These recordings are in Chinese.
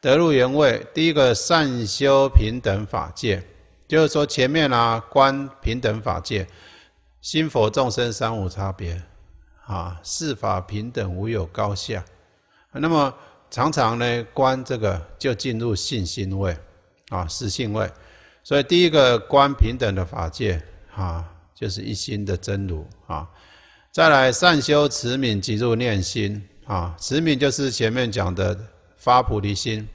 得入原位，第一个善修平等法界，就是说前面啊观平等法界，心佛众生三无差别，啊，四法平等无有高下。那么常常呢，观这个就进入信心位，啊，是性位。所以第一个观平等的法界，啊，就是一心的真如啊。再来善修慈悯即入念心啊，慈悯就是前面讲的。发菩提心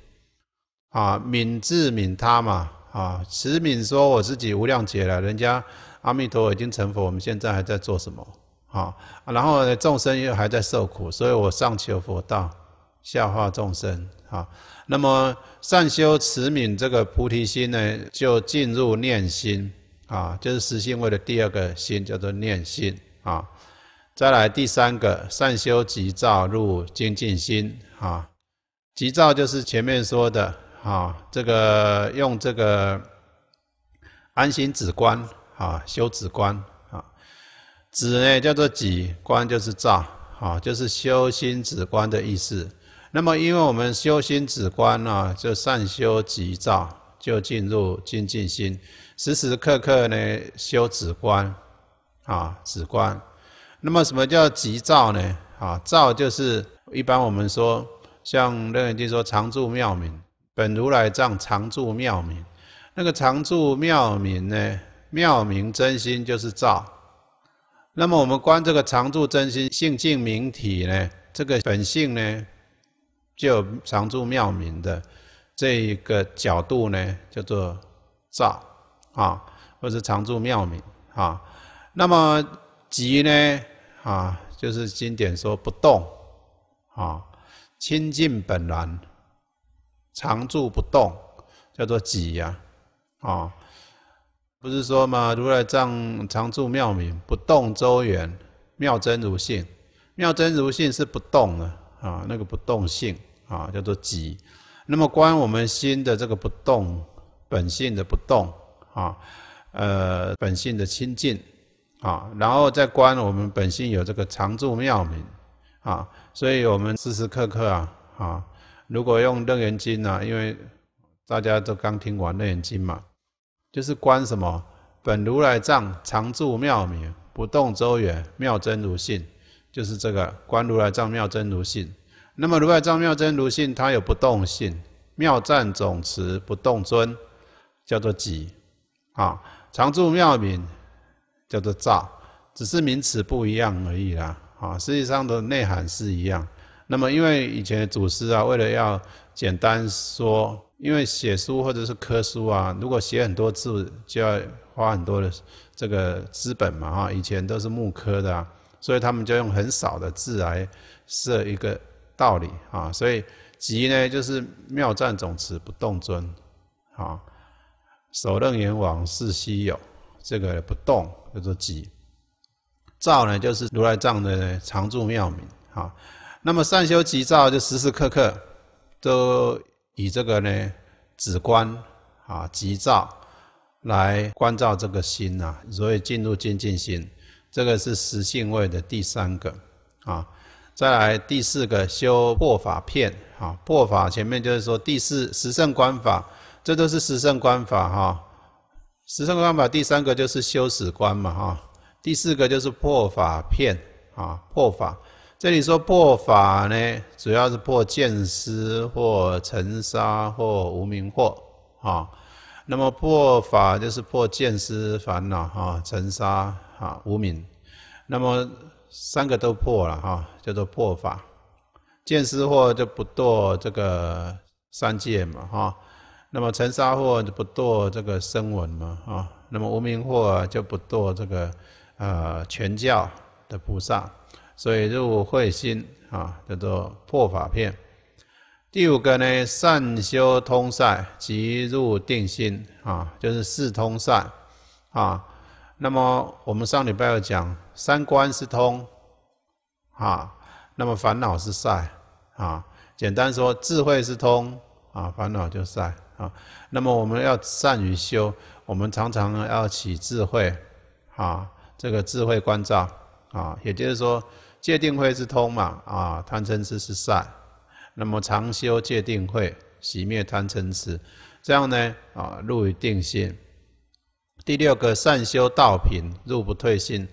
啊，悯自悯他嘛啊！慈悯说我自己无量劫了，人家阿弥陀已经成佛，我们现在还在做什么啊？然后众生又还在受苦，所以我上求佛道，下化众生啊。那么善修慈悯这个菩提心呢，就进入念心啊，就是实性位的第二个心，叫做念心啊。再来第三个，善修急躁入精进心啊。急躁就是前面说的啊，这个用这个安心止观啊，修止观啊，止呢叫做己，观就是照啊，就是修心止观的意思。那么，因为我们修心止观呢，就善修急躁，就进入精进心，时时刻刻呢修止观啊，止观。那么，什么叫急躁呢？啊，躁就是一般我们说。像楞严经说常住妙明，本如来藏常住妙明，那个常住妙明呢？妙明真心就是照。那么我们观这个常住真心性净明体呢？这个本性呢，就常住妙明的这一个角度呢，叫做照啊，或者常住妙明啊。那么寂呢啊，就是经典说不动啊。清净本然，常住不动，叫做己呀，啊，不是说嘛，如来藏常住妙明，不动周圆，妙真如性，妙真如性是不动的啊，那个不动性啊，叫做己。那么观我们心的这个不动，本性的不动啊，呃，本性的清净啊，然后再观我们本性有这个常住妙明。啊，所以我们时时刻刻啊，啊，如果用楞严经呢，因为大家都刚听完楞严经嘛，就是观什么本如来藏常住妙明不动周圆妙真如性，就是这个观如来藏妙真如性。那么如来藏妙真如性它有不动性，妙赞总持不动尊叫做己啊，常住妙明叫做照，只是名词不一样而已啦。啊，实际上的内涵是一样。那么，因为以前的祖师啊，为了要简单说，因为写书或者是科书啊，如果写很多字，就要花很多的这个资本嘛，哈。以前都是木刻的，啊，所以他们就用很少的字来设一个道理，啊，所以集呢就是妙赞总持不动尊，啊，首楞严王事稀有，这个不动叫做集。照呢，就是如来藏的常住妙明啊。那么善修吉照，就时时刻刻都以这个呢，止观啊，吉照来关照这个心呐。所以进入精进心，这个是实性位的第三个啊。再来第四个修破法片啊，破法前面就是说第四十胜观法，这都是十胜观法哈。十胜观法第三个就是修死观嘛哈。第四个就是破法片啊，破法。这里说破法呢，主要是破见思或尘沙或无明惑啊。那么破法就是破见思烦恼啊，尘沙啊，无明。那么三个都破了哈，叫做破法。见思惑就不堕这个三界嘛哈。那么尘沙惑就不堕这个声闻嘛啊。那么无明惑就不堕这个。呃，全教的菩萨，所以入慧心啊，叫做破法片。第五个呢，善修通塞即入定心啊，就是四通善啊。那么我们上礼拜要讲三观是通啊，那么烦恼是善啊。简单说，智慧是通啊，烦恼就善。啊。那么我们要善于修，我们常常要起智慧啊。这个智慧关照啊，也就是说，戒定慧是通嘛啊，贪嗔痴是善，那么常修戒定慧，熄灭贪嗔痴，这样呢啊，入于定性。第六个善修道品，入不退心。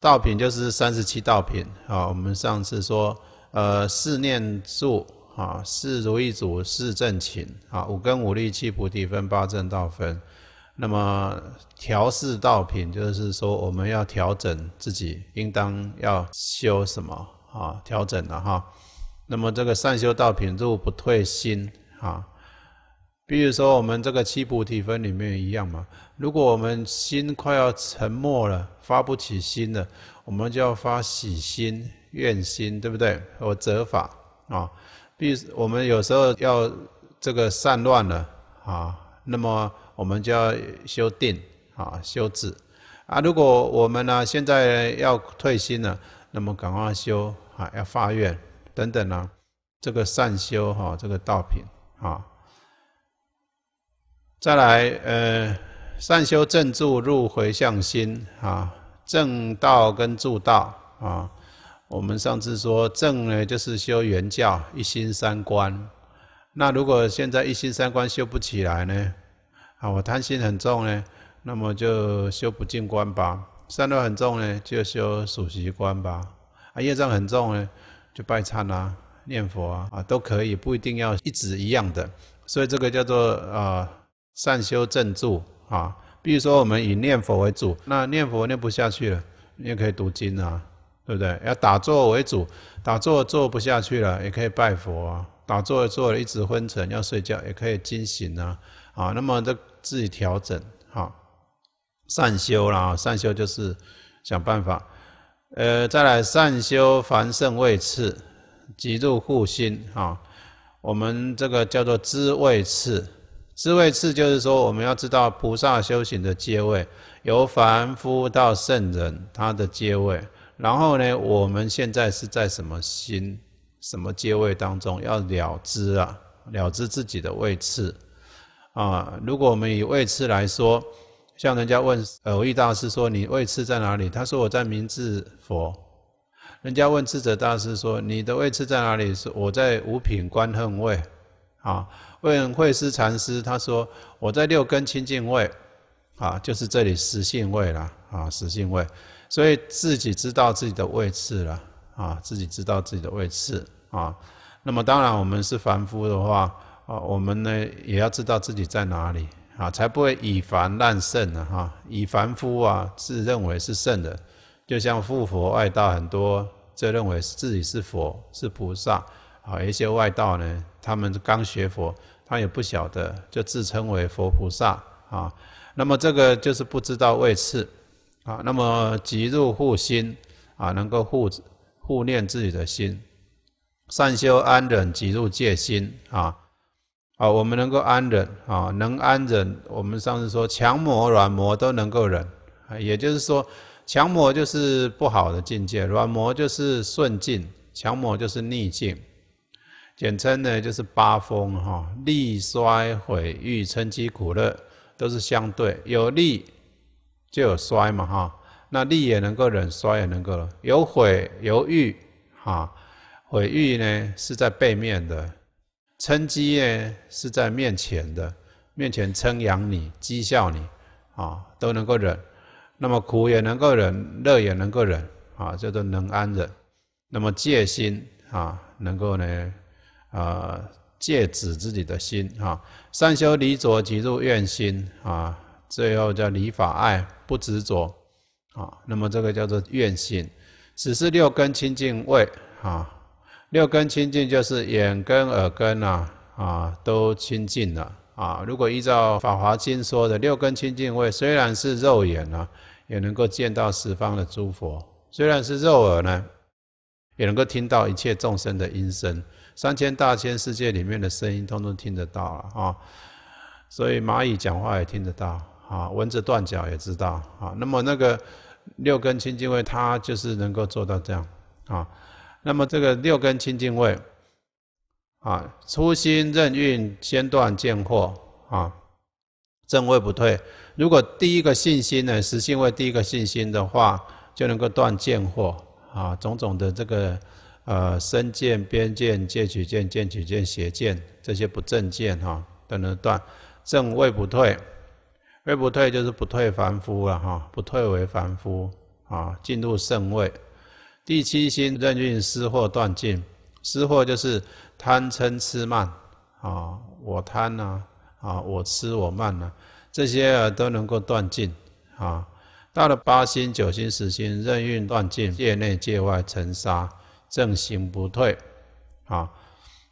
道品就是三十七道品啊，我们上次说呃四念处啊，四如意组，四正勤啊，五根五力七菩提分八正道分。那么调试道品，就是说我们要调整自己，应当要修什么啊？调整了哈。那么这个善修道品，就不退心啊。比如说，我们这个七菩提分里面一样嘛。如果我们心快要沉没了，发不起心了，我们就要发喜心、怨心，对不对？我责法啊。必我们有时候要这个散乱了啊，那么。我们就要修定啊，修止啊。如果我们呢现在要退休了，那么赶快修啊，要发愿等等呢。这个善修哈，这个道品啊，再来呃，善修正助入回向心啊，正道跟助道啊。我们上次说正呢就是修原教一心三观，那如果现在一心三观修不起来呢？啊，我贪心很重呢，那么就修不净观吧；善恶很重呢，就修属息观吧；啊，业障很重呢，就拜忏啊、念佛啊，啊都可以，不一定要一直一样的。所以这个叫做啊善修正住啊。比如说我们以念佛为主，那念佛念不下去了，你也可以读经啊，对不对？要打坐为主，打坐坐不下去了，也可以拜佛啊；打坐坐了一直昏沉要睡觉，也可以惊醒啊。啊，那么这。自己调整，好，善修啦，善修就是想办法，呃，再来善修凡圣位次，即入护心啊。我们这个叫做知位次，知位次就是说我们要知道菩萨修行的阶位，由凡夫到圣人他的阶位，然后呢，我们现在是在什么心、什么阶位当中，要了知啊，了知自己的位次。啊，如果我们以位次来说，像人家问偶遇大师说：“你位次在哪里？”他说：“我在明智佛。”人家问智者大师说：“你的位次在哪里？”说：“我在五品观恨位。”啊，问慧师禅师，他说：“我在六根清净位。”啊，就是这里实性位啦，啊，实性位。所以自己知道自己的位次了啊，自己知道自己的位次啊。那么当然，我们是凡夫的话。啊，我们呢也要知道自己在哪里啊，才不会以凡滥圣呢哈？以凡夫啊自认为是圣人，就像富佛外道很多，就认为自己是佛是菩萨啊。一些外道呢，他们刚学佛，他也不晓得，就自称为佛菩萨啊。那么这个就是不知道位次啊。那么即入护心啊，能够护护念自己的心，善修安忍即入戒心啊。啊，我们能够安忍啊，能安忍。我们上次说，强魔、软魔都能够忍啊，也就是说，强魔就是不好的境界，软魔就是顺境，强魔就是逆境。简称呢就是八风哈，利、衰、毁、欲、嗔、嫉、苦、乐，都是相对，有利就有衰嘛哈，那利也能够忍，衰也能够忍，有毁有欲哈，毁欲呢是在背面的。嗔基呢是在面前的，面前嗔扬你、讥笑你，啊都能够忍，那么苦也能够忍，乐也能够忍，啊叫做能安忍。那么戒心啊能够呢，啊戒止自己的心啊，善修离着即入愿心啊，最后叫离法爱不执着啊，那么这个叫做愿心。只是六根清净位啊。六根清净就是眼根、耳根呐，啊，都清净了啊。如果依照《法华经》说的六根清净位，虽然是肉眼呢，也能够见到十方的诸佛；虽然是肉耳呢，也能够听到一切众生的音声，三千大千世界里面的声音，通通听得到了啊。所以蚂蚁讲话也听得到啊，蚊子断脚也知道啊。那么那个六根清净位，它就是能够做到这样啊。那么这个六根清净位，啊，初心任运先断见惑啊，正位不退。如果第一个信心呢，实性位第一个信心的话，就能够断见惑啊，种种的这个呃身见、边见、见取见、见取见、邪见这些不正见哈，都能断。正位不退，位不退就是不退凡夫了哈，不退为凡夫啊，进入圣位。第七星任运失货断尽，失货就是贪嗔痴慢啊，我贪呐，啊我痴我慢呐，这些啊都能够断尽啊。到了八星九星十星任运断尽，界内界外尘沙正行不退啊。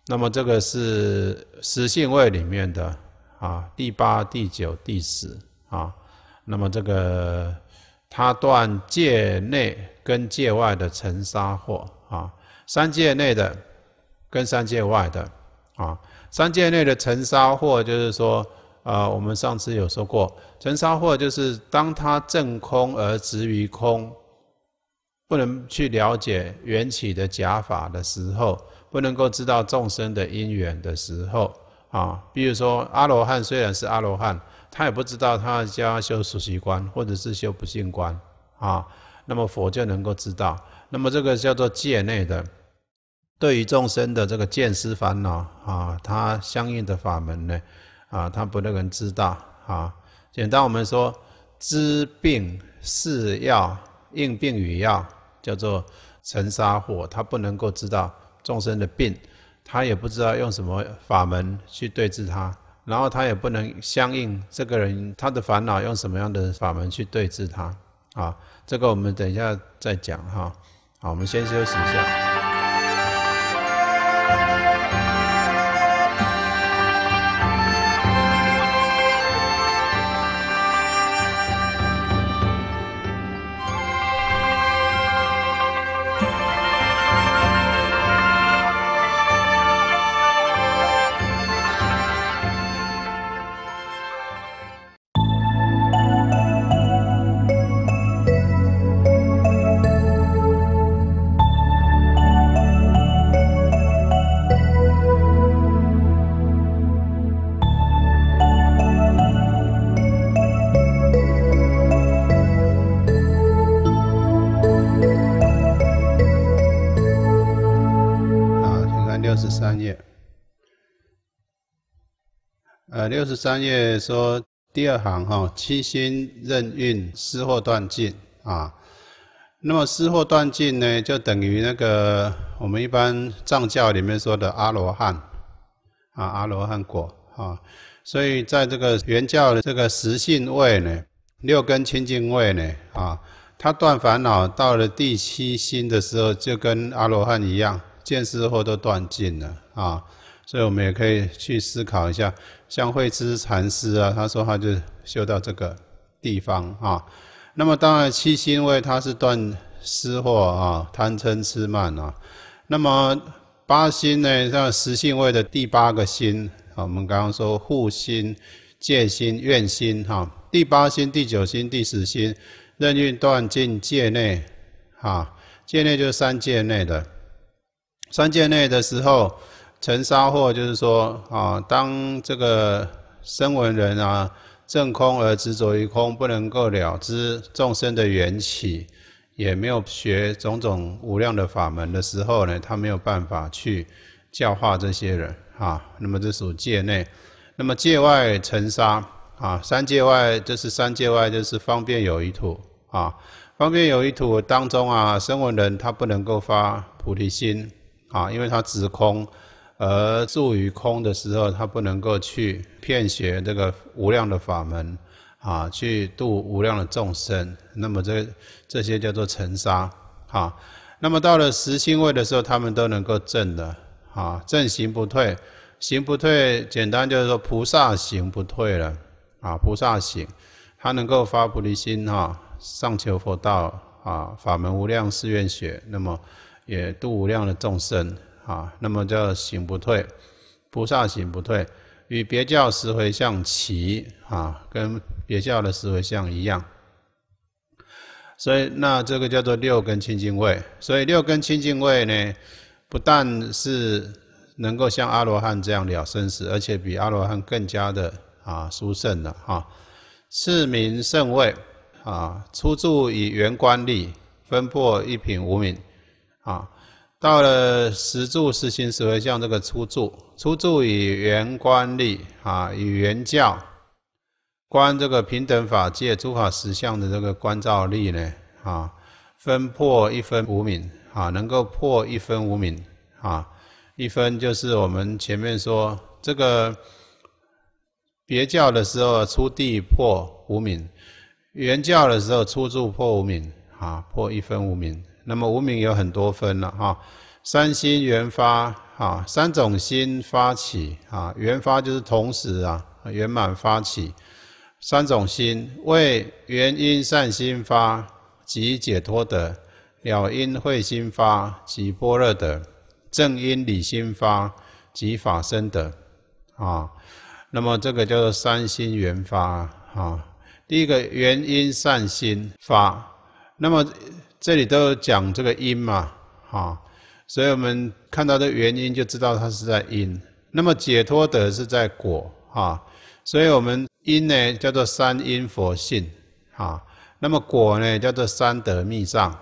那么这个是十性位里面的啊，第八第九第十啊。那么这个。他断界内跟界外的尘沙惑啊，三界内的跟三界外的啊，三界内的尘沙惑就是说，呃，我们上次有说过，尘沙惑就是当它正空而执于空，不能去了解缘起的假法的时候，不能够知道众生的因缘的时候。啊，比如说阿罗汉虽然是阿罗汉，他也不知道他家修熟悉观或者是修不净观啊。那么佛就能够知道。那么这个叫做界内的对于众生的这个见思烦恼啊，他相应的法门呢啊，他不能人知道啊。简单，我们说知病是药，应病与药叫做尘沙火，他不能够知道众生的病。他也不知道用什么法门去对治他，然后他也不能相应这个人他的烦恼用什么样的法门去对治他啊？这个我们等一下再讲哈。好，我们先休息一下。六十三页说，第二行哈，七心任运失惑断尽啊。那么失惑断尽呢，就等于那个我们一般藏教里面说的阿罗汉啊，阿罗汉果啊。所以在这个原教的这个十信位呢，六根清净位呢啊，他断烦恼到了第七心的时候，就跟阿罗汉一样，见失惑都断尽了啊。所以我们也可以去思考一下。像慧之禅师啊，他说他就修到这个地方啊。那么当然七心，位他是断失惑啊、贪嗔痴慢啊。那么八心呢，像十星位的第八个心，我们刚刚说护心、戒心、愿心哈。第八心、第九心、第十心，任运断尽界内啊，界内就是三界内的，三界内的时候。尘沙惑就是说啊，当这个声闻人啊，正空而执着于空，不能够了知众生的缘起，也没有学种种无量的法门的时候呢，他没有办法去教化这些人啊。那么这属界内，那么界外尘沙啊，三界外就是三界外，就是方便有一土啊。方便有一土当中啊，声闻人他不能够发菩提心啊，因为他执空。而住于空的时候，他不能够去骗学这个无量的法门啊，去度无量的众生。那么这这些叫做尘沙啊。那么到了实心位的时候，他们都能够正的啊，正行不退，行不退，简单就是说菩萨行不退了啊，菩萨行，他能够发菩提心啊，上求佛道啊，法门无量誓愿学，那么也度无量的众生。啊，那么叫行不退，菩萨行不退，与别教十回向齐啊，跟别教的十回向一样。所以那这个叫做六根清净位。所以六根清净位呢，不但是能够像阿罗汉这样了生死，而且比阿罗汉更加的啊殊胜的啊，次名圣位啊，出住以圆观力分破一品无名啊。到了十住十行十位像这个出住出住以圆观力啊，以圆教观这个平等法界诸法实相的这个观照力呢啊，分破一分无明啊，能够破一分无明啊，一分就是我们前面说这个别教的时候出地破无明，原教的时候出住破无明啊，破一分无明。那么无名有很多分了哈，三心缘发哈，三种心发起啊，缘发就是同时啊，圆满发起，三种心为缘因善心发即解脱得，了因慧心发即般若得，正因理心发即法身得，啊，那么这个叫做三心缘发哈，第一个缘因善心发，那么。这里都讲这个因嘛，哈，所以我们看到的原因就知道它是在因。那么解脱得是在果，哈，所以我们因呢叫做三因佛性，哈，那么果呢叫做三德密藏。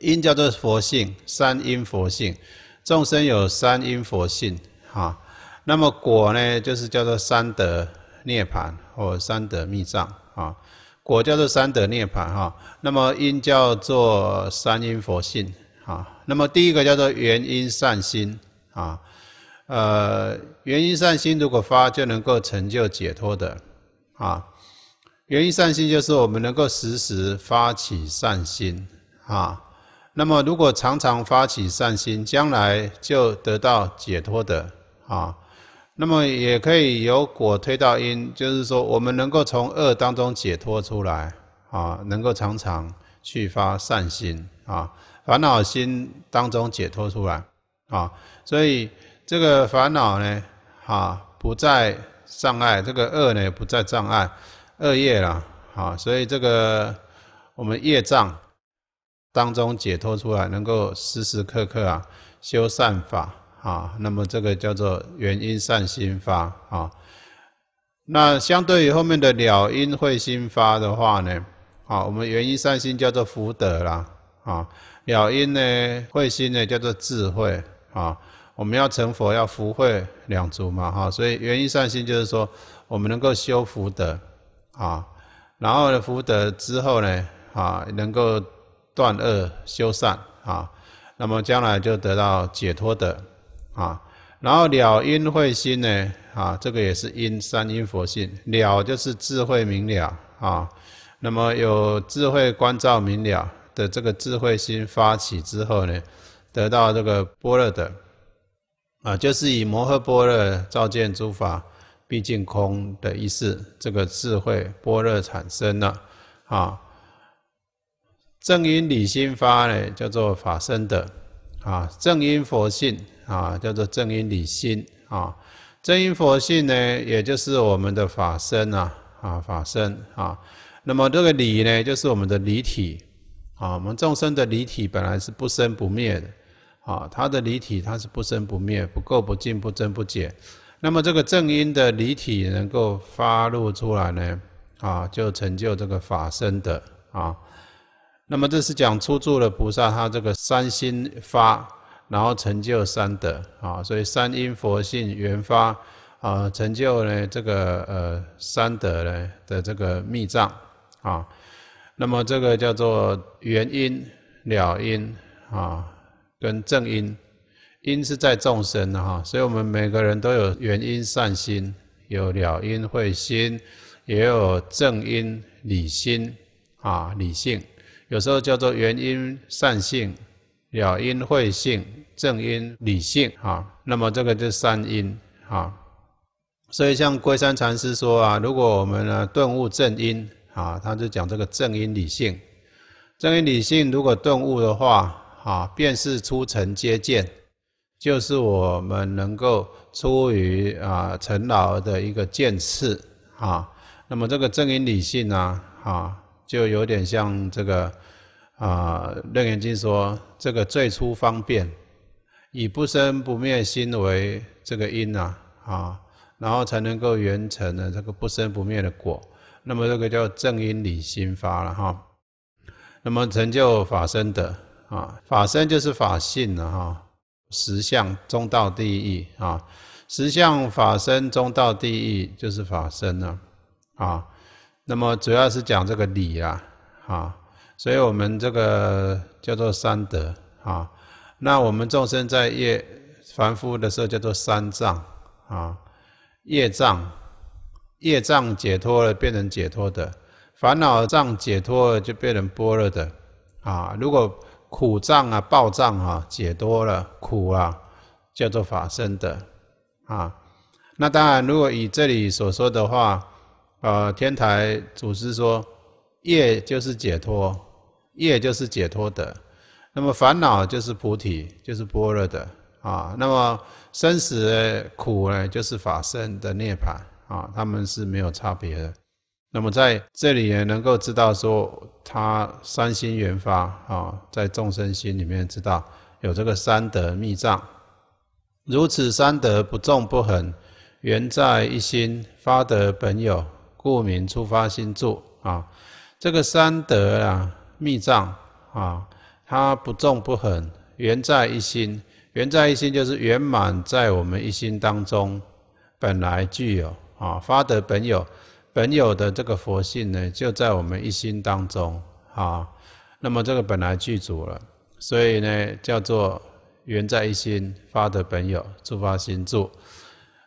因叫做佛性，三因佛性，众生有三因佛性，哈，那么果呢就是叫做三德涅盘或三德密藏，啊。果叫做三德涅盘哈，那么因叫做三因佛性啊，那么第一个叫做原因善心啊，呃，原因善心如果发就能够成就解脱的啊，原因善心就是我们能够时时发起善心啊，那么如果常常发起善心，将来就得到解脱的啊。那么也可以由果推到因，就是说我们能够从恶当中解脱出来啊，能够常常去发善心啊，烦恼心当中解脱出来啊，所以这个烦恼呢啊，不再障碍，这个恶呢不再障碍恶业了啊，所以这个我们业障当中解脱出来，能够时时刻刻啊修善法。啊，那么这个叫做元因善心发啊。那相对于后面的了因慧心发的话呢，啊，我们元因善心叫做福德啦，啊，了因呢慧心呢叫做智慧啊。我们要成佛要福慧两足嘛，哈，所以元因善心就是说我们能够修福德啊，然后福德之后呢，啊，能够断恶修善啊，那么将来就得到解脱的。啊，然后了因慧心呢？啊，这个也是因三因佛性了，就是智慧明了啊。那么有智慧观照明了的这个智慧心发起之后呢，得到这个般若的啊，就是以摩诃般若照见诸法毕竟空的意思，这个智慧般若产生了啊。正因理心发呢，叫做法身的啊，正因佛性。啊，叫做正因理心啊，正因佛性呢，也就是我们的法身啊啊法身啊，那么这个理呢，就是我们的离体啊，我们众生的离体本来是不生不灭的啊，它的离体它是不生不灭、不垢不净、不增不减。那么这个正因的离体能够发露出来呢啊，就成就这个法身的啊。那么这是讲出住的菩萨，他这个三心发。然后成就三德啊，所以三因佛性原发啊，成就呢这个呃三德呢的这个密藏啊，那么这个叫做原因了因啊跟正因，因是在众生的哈，所以我们每个人都有原因善心，有了因慧心，也有正因理心啊理性，有时候叫做原因善性。了因慧性正因理性啊，那么这个就三因啊。所以像龟山禅师说啊，如果我们呢顿悟正因啊，他就讲这个正因理性，正因理性如果顿悟的话啊，便是出尘皆见，就是我们能够出于啊尘劳的一个见次啊。那么这个正因理性呢啊，就有点像这个。啊，楞严经说，这个最初方便以不生不灭心为这个因呐，啊，然后才能够圆成的这个不生不灭的果。那么这个叫正因理心发了哈。那么成就法身的啊，法身就是法性了哈，实相中道第一啊，实相法身中道第一就是法身了啊。那么主要是讲这个理啊，啊。所以我们这个叫做三德啊。那我们众生在业凡夫的时候叫做三藏啊，业障、业障解脱了变成解脱的，烦恼障解脱了就变成般若的啊。如果苦障啊、暴障啊解多了苦啊，叫做法身的啊。那当然，如果以这里所说的话，呃，天台祖师说业就是解脱。业就是解脱的，那么烦恼就是菩提，就是般若的啊。那么生死苦呢，就是法身的涅槃啊。他们是没有差别的。那么在这里也能够知道说，他三心圆法啊，在众生心里面知道有这个三德密藏。如此三德不重不狠，缘在一心发得本有，故名出发心助啊。这个三德啊。密藏啊，它不重不狠，缘在一心，缘在一心就是圆满在我们一心当中本来具有啊，发得本有，本有的这个佛性呢就在我们一心当中啊，那么这个本来具足了，所以呢叫做缘在一心，发得本有，诸发心住。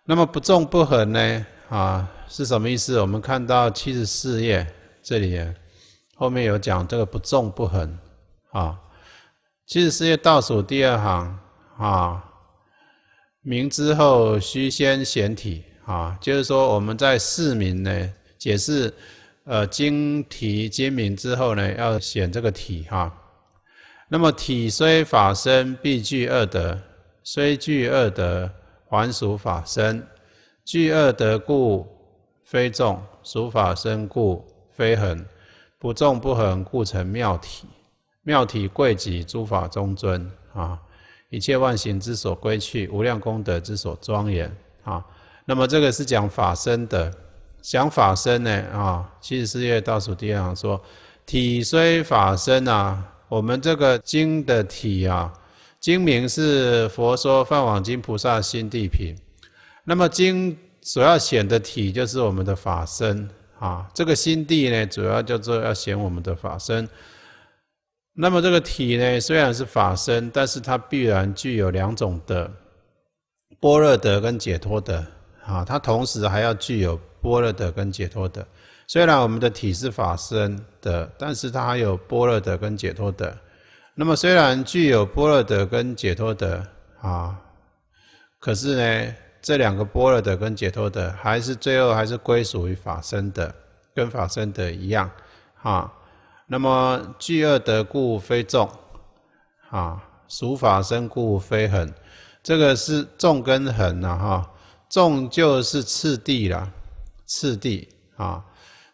那么不重不狠呢啊是什么意思？我们看到七十四页这里。后面有讲这个不重不狠，啊，其实事业倒数第二行啊，明之后须先显体啊，就是说我们在示明呢，解释呃经题经明之后呢，要显这个体哈。那么体虽法身，必具二德；虽具二德，还属法身。具二德故非重，属法身故非恒。不重不横，故成妙体。妙体贵己，诸法中尊啊！一切万行之所归去，无量功德之所庄严啊！那么这个是讲法身的。讲法身呢啊，七十四页倒数第二行说：体虽法身啊，我们这个经的体啊，经名是《佛说梵网经菩萨心地品》。那么经所要显的体，就是我们的法身。啊，这个心地呢，主要叫做要显我们的法身。那么这个体呢，虽然是法身，但是它必然具有两种的，般若德跟解脱德。啊，它同时还要具有般若德跟解脱德。虽然我们的体是法身的，但是它还有般若德跟解脱德。那么虽然具有般若德跟解脱德，啊，可是呢？这两个般若的跟解脱的，还是最后还是归属于法身的，跟法身的一样，哈。那么具二得故非众，啊，属法身故非恒，这个是众跟恒呐，哈。众就是次第了，次第，啊，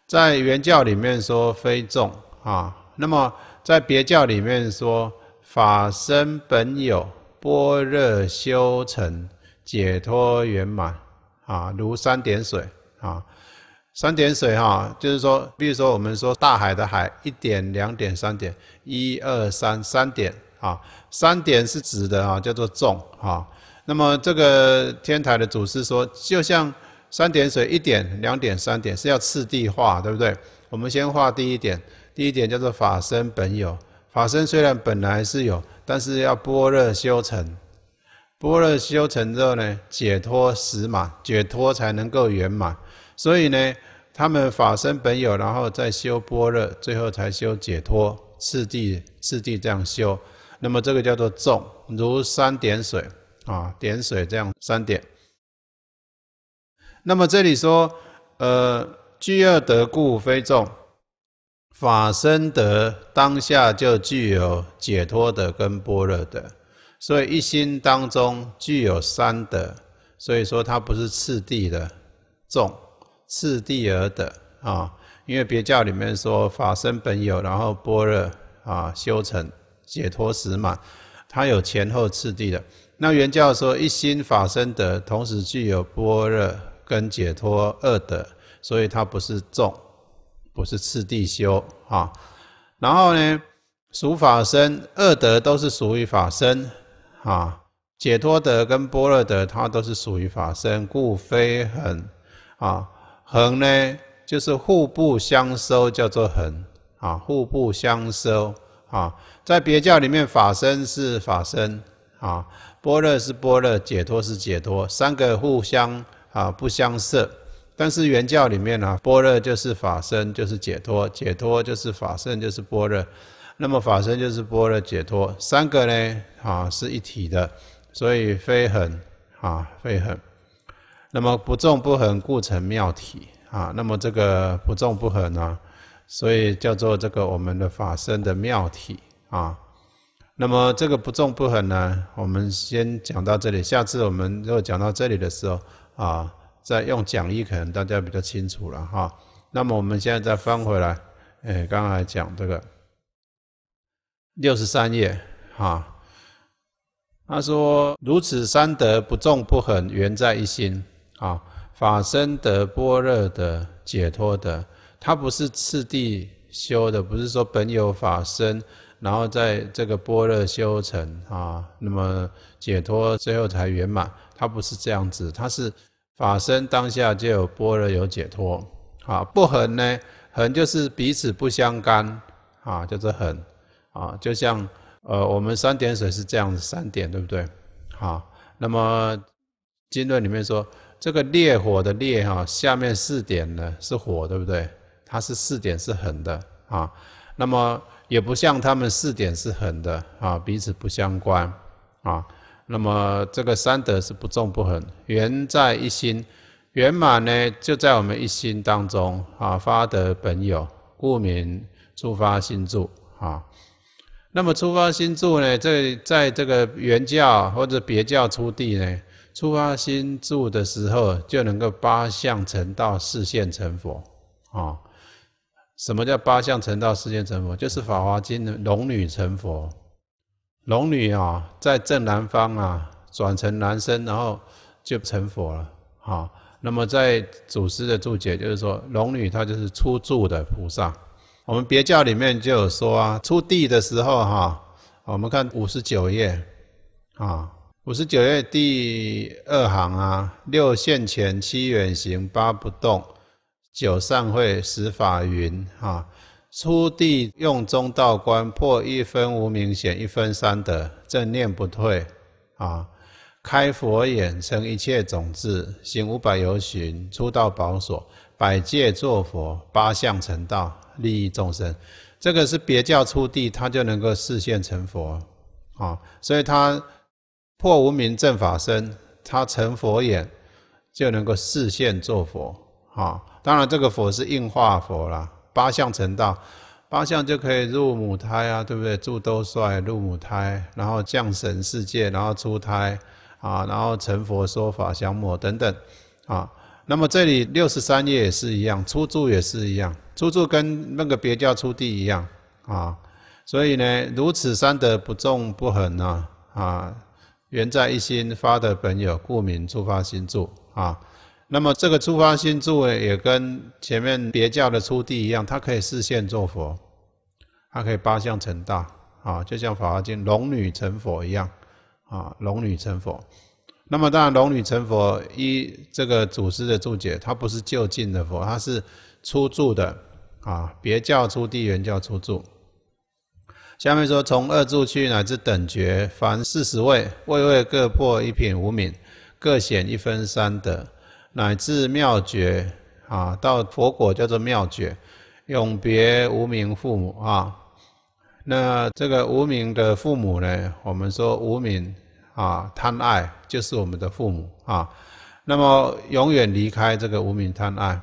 在原教里面说非众啊，那么在别教里面说法身本有般若修成。解脱圆满啊，如三点水啊，三点水哈，就是说，比如说我们说大海的海，一点、两点、三点，一二三，三点啊，三点是指的啊，叫做众啊。那么这个天台的祖师说，就像三点水，一点、两点、三点，是要次第化，对不对？我们先画第一点，第一点叫做法身本有，法身虽然本来是有，但是要般若修成。般若修成之后呢，解脱实满，解脱才能够圆满。所以呢，他们法身本有，然后再修般若，最后才修解脱次第，次第这样修。那么这个叫做重，如三点水啊，点水这样三点。那么这里说，呃，具二得故非重，法身得当下就具有解脱的跟般若的。所以一心当中具有三德，所以说它不是次第的众，次第而得啊。因为别教里面说法身本有，然后般若啊修成解脱十满，它有前后次第的。那原教说一心法身德，同时具有般若跟解脱二德，所以它不是众，不是次第修啊。然后呢，属法身二德都是属于法身。啊，解脱德跟波若德，它都是属于法身，故非恒。啊，恒呢，就是互不相收，叫做恒。啊，互不相收。啊，在别教里面，法身是法身，啊，波若是波若，解脱是解脱，三个互相啊不相涉。但是原教里面呢，波若就是法身，就是解脱，解脱就是法身，就是波若。那么法身就是波的解脱，三个呢啊是一体的，所以非恒啊非恒。那么不重不恒故成妙体啊。那么这个不重不恒呢，所以叫做这个我们的法身的妙体啊。那么这个不重不恒呢，我们先讲到这里，下次我们如果讲到这里的时候啊，再用讲义可能大家比较清楚了哈。那么我们现在再翻回来，哎，刚才讲这个。六十三页，哈，他说：“如此三德不重不狠，原在一心啊。法身得般若的解脱的，它不是次第修的，不是说本有法身，然后在这个般若修成啊，那么解脱最后才圆满。它不是这样子，它是法身当下就有般若有解脱啊。不狠呢，狠就是彼此不相干啊，就是狠。啊，就像呃，我们三点水是这样子，三点，对不对？好，那么经论里面说，这个烈火的烈哈，下面四点呢是火，对不对？它是四点是狠的啊。那么也不像他们四点是狠的啊，彼此不相关啊。那么这个三德是不重不狠，缘在一心，圆满呢就在我们一心当中啊，发德本有，故名诸发心住啊。那么初发心住呢，在在这个原教或者别教出地呢，初发心住的时候就能够八相成道、四现成佛啊。什么叫八相成道、四现成佛？就是《法华经》的龙女成佛，龙女啊在正南方啊转成男身，然后就成佛了啊。那么在祖师的注解就是说，龙女她就是初住的菩萨。我们别教里面就有说啊，出地的时候哈，我们看五十九页啊，五十九页第二行啊，六现前，七远行，八不动，九上会，十法云啊，出地用中道观，破一分无明显，一分三德正念不退啊，开佛眼，成一切种子，行五百由旬，出道宝所，百界作佛，八相成道。利益众生，这个是别教出地，他就能够视现成佛啊。所以他破无明正法身，他成佛眼，就能够视现做佛啊。当然，这个佛是应化佛啦，八相成道，八相就可以入母胎啊，对不对？住兜率入母胎，然后降神世界，然后出胎啊，然后成佛说法降魔等等啊。那么这里六十三页也是一样，出住也是一样。出处跟那个别教出地一样啊，所以呢，如此三德不重不狠啊啊，缘在一心发的本有故名初发心住啊。那么这个初发心住也跟前面别教的出地一样，它可以四现做佛，它可以八相成大啊，就像《法华经》龙女成佛一样啊，龙女成佛。那么当然，龙女成佛依这个祖师的注解，它不是就近的佛，它是。出住的啊，别教出地，缘教出住。下面说从二住去乃至等觉，凡四十位，位位各破一品无名，各显一分三德，乃至妙觉啊，到佛果叫做妙觉，永别无名父母啊。那这个无名的父母呢，我们说无名啊贪爱就是我们的父母啊，那么永远离开这个无名贪爱。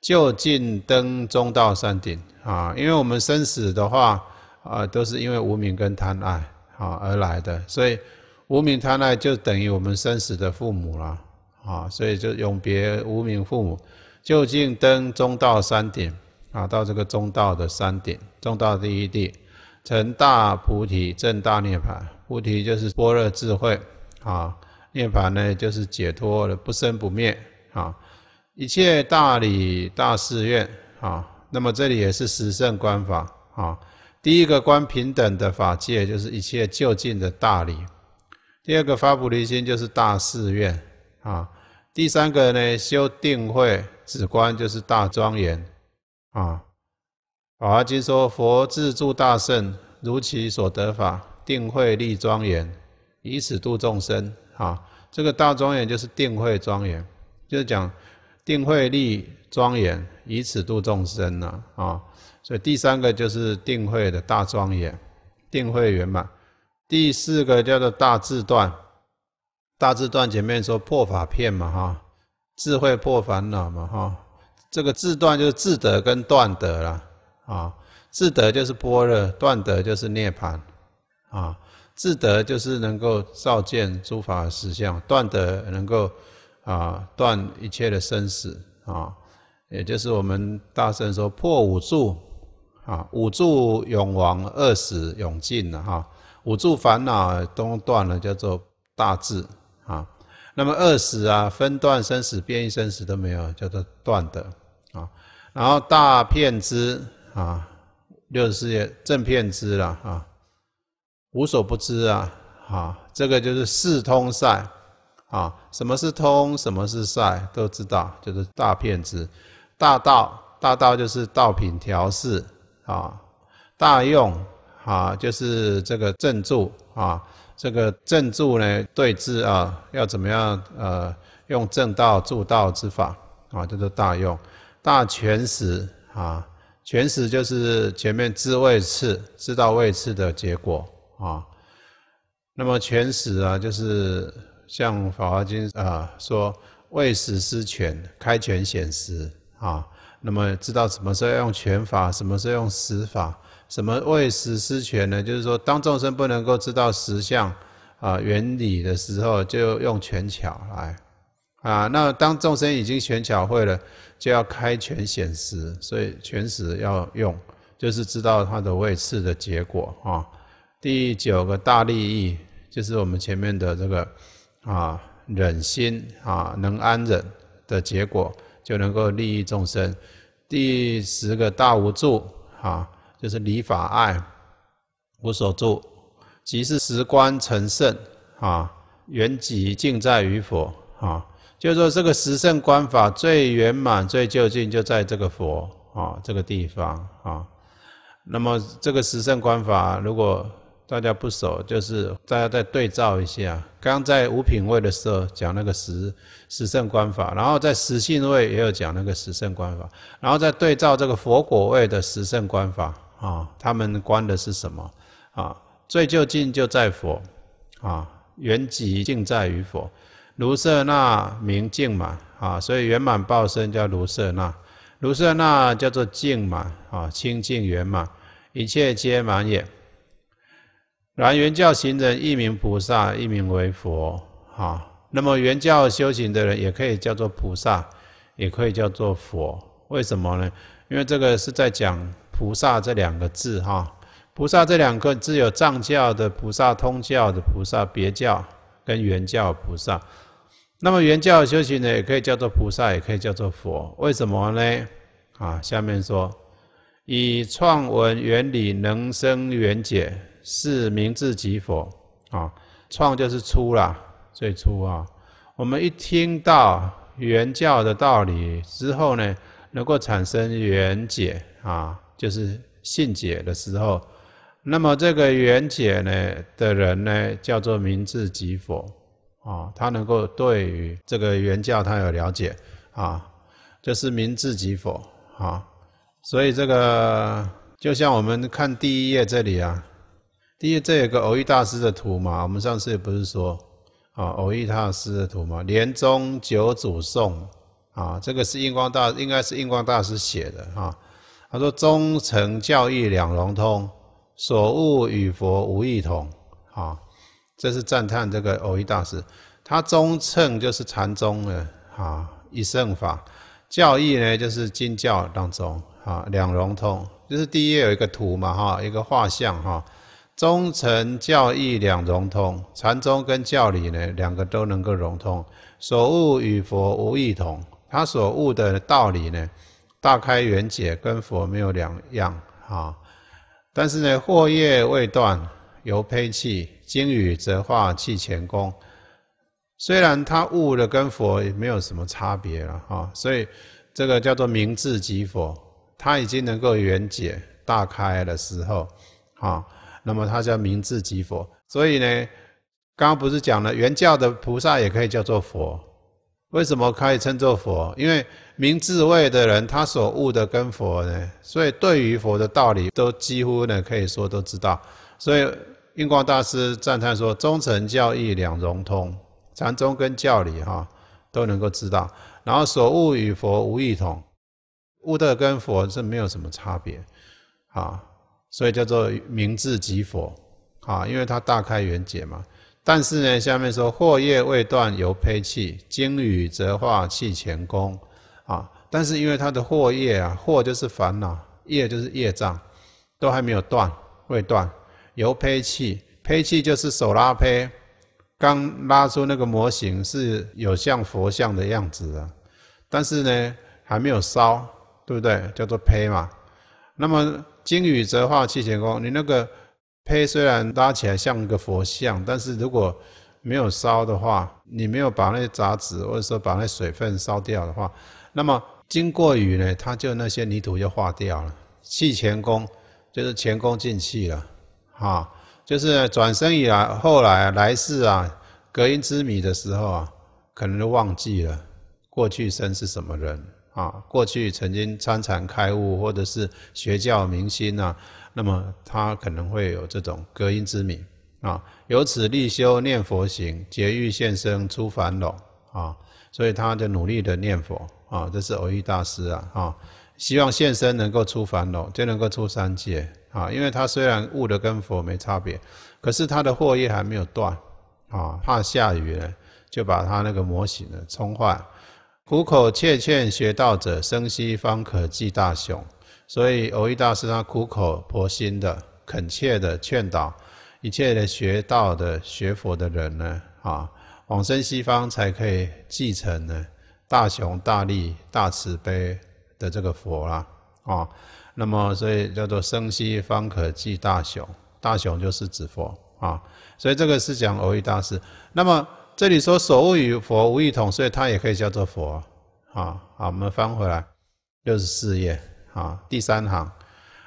就近登中道山顶啊，因为我们生死的话，啊，都是因为无名跟贪爱啊而来的，所以无名贪爱就等于我们生死的父母了啊，所以就永别无名父母，就近登中道山顶啊，到这个中道的山顶，中道第一地，成大菩提正大涅槃，菩提就是般若智慧啊，涅槃呢就是解脱了不生不灭啊。一切大理大誓院啊，那么这里也是十圣观法啊。第一个观平等的法界，就是一切就近的大理；第二个发菩提心，就是大誓院啊。第三个呢，修定慧止观，就是大庄严啊。法华经说：“佛自住大圣，如其所得法，定慧立庄严，以此度众生啊。”这个大庄严就是定慧庄严，就是讲。定慧力庄严，以此度众生呢、啊！所以第三个就是定慧的大庄严，定慧圆满。第四个叫做大智断，大智断前面说破法片嘛哈，智慧破烦恼嘛哈。这个智断就是智德跟断德了啊，智德就是般若，断德就是涅槃啊。智德就是能够照见诸法实相，断德能够。啊，断一切的生死啊，也就是我们大声说破五住啊，五住永亡，二死永尽了哈，五住烦恼都断了，叫做大智啊。那么二死啊，分段生死、变异生死都没有，叫做断的啊。然后大骗之啊，六十四页正骗之了啊，无所不知啊，啊，这个就是四通塞。啊，什么是通，什么是塞，都知道，就是大骗子，大道，大道就是道品调试啊，大用啊，就是这个正助啊，这个正助呢，对治啊，要怎么样呃，用正道助道之法啊，叫做大用，大全史啊，全史就是前面知位次知道位次的结果啊，那么全史啊就是。像《法华经》啊说，为实施权，开权显实啊。那么知道什么时候用权法，什么时候用实法？什么为实施权呢？就是说，当众生不能够知道实相啊原理的时候，就用权巧来啊。那当众生已经权巧会了，就要开权显实，所以权实要用，就是知道它的位次的结果啊。第九个大利益，就是我们前面的这个。啊，忍心啊，能安忍的结果，就能够利益众生。第十个大无助啊，就是离法爱无所住，即是十观成圣啊，缘起尽在于佛啊，就是说这个十圣观法最圆满、最究竟，就在这个佛啊这个地方啊。那么这个十圣观法，如果大家不熟，就是大家再对照一下。刚在五品位的时候讲那个十十圣观法，然后在十性位也有讲那个十圣观法，然后再对照这个佛果位的十圣观法啊，他们观的是什么啊？最究竟就在佛啊，缘极尽在于佛。卢舍那明净嘛啊，所以圆满报身叫卢舍那，卢舍那叫做净满啊，清净圆满，一切皆满也。然原教行人一名菩萨一名为佛哈，那么原教修行的人也可以叫做菩萨，也可以叫做佛。为什么呢？因为这个是在讲菩萨这两个字哈。菩萨这两个字有藏教的菩萨、通教的菩萨、别教跟原教菩萨。那么原教修行呢，也可以叫做菩萨，也可以叫做佛。为什么呢？啊，下面说以创文原理能生原解。是明字即佛啊，创就是出啦，最初啊。我们一听到原教的道理之后呢，能够产生原解啊，就是信解的时候，那么这个原解呢的人呢，叫做明字即佛啊，他能够对于这个原教他有了解啊，就是明字即佛啊。所以这个就像我们看第一页这里啊。第一，这有个偶一大师的图嘛？我们上次也不是说啊，偶一大师的图嘛。莲宗九祖颂啊，这个是印光大，应该是印光大师写的啊。他说：忠诚教义两融通，所悟与佛无异同。啊，这是赞叹这个偶一大师。他中称就是禅宗的啊，一圣法；教义呢，就是经教当中啊，两融通。就是第一页有一个图嘛，哈，一个画像哈。中承教义两融通，禅宗跟教理呢，两个都能够融通。所悟与佛无异同，他所悟的道理呢，大开圆解跟佛没有两样啊。但是呢，惑业未断，犹胚气，今与则化气乾功。虽然他悟的跟佛也没有什么差别了哈，所以这个叫做明智即佛，他已经能够圆解大开的时候啊。那么它叫明智即佛，所以呢，刚刚不是讲了，原教的菩萨也可以叫做佛，为什么可以称作佛？因为明智慧的人，他所悟的跟佛呢，所以对于佛的道理，都几乎呢可以说都知道。所以印光大师赞叹说，忠诚教义两融通，禅宗跟教理哈都能够知道，然后所悟与佛无异同，悟的跟佛是没有什么差别，啊。所以叫做明智即佛啊，因为它大开圆解嘛。但是呢，下面说惑业未断，犹胚气，经语则化气乾功啊。但是因为它的惑业啊，惑就是烦恼，业就是业障，都还没有断，未断。犹胚气，胚气就是手拉胚，刚拉出那个模型是有像佛像的样子啊，但是呢还没有烧，对不对？叫做胚嘛。那么金雨则化气前功，你那个胚虽然搭起来像一个佛像，但是如果没有烧的话，你没有把那些杂质或者说把那水分烧掉的话，那么经过雨呢，它就那些泥土就化掉了，气前功就是前功尽弃了，哈，就是转生以来后来来世啊，隔音之谜的时候啊，可能都忘记了过去生是什么人。啊，过去曾经参禅开悟，或者是学教明心呐，那么他可能会有这种隔音之名啊。由此立修念佛行，劫欲现生出烦恼啊。所以他的努力的念佛啊，这是偶遇大师啊啊，希望现生能够出烦恼，就能够出三界啊。因为他虽然悟的跟佛没差别，可是他的惑业还没有断啊，怕下雨，就把他那个模型呢冲坏。苦口切劝学道者，生西方可继大雄。所以，偶遇大师他苦口婆心的、恳切的劝导一切的学道的、学佛的人呢，啊，往生西方才可以继承呢大雄大力大慈悲的这个佛啦，啊，那么所以叫做生西方可继大雄，大雄就是指佛啊，所以这个是讲偶遇大师。那么。这里说所悟与佛无异同，所以它也可以叫做佛啊。好，我们翻回来六十四页啊，第三行，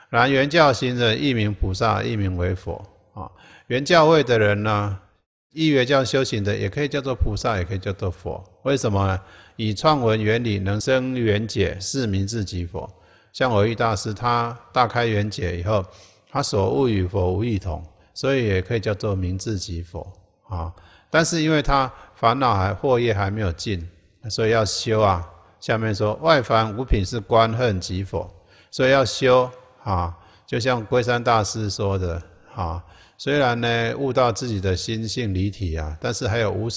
然原教行人一名菩萨，一名为佛啊。原教会的人呢，意欲这样修行的，也可以叫做菩萨，也可以叫做佛。为什么？以创文原理能生缘解是名自即佛。像我遇大师，他大开缘解以后，他所悟与佛无异同，所以也可以叫做名自即佛啊。但是因为他烦恼还祸业还没有尽，所以要修啊。下面说外凡五品是官恨、及否，所以要修啊。就像龟山大师说的啊，虽然呢悟到自己的心性离体啊，但是还有无。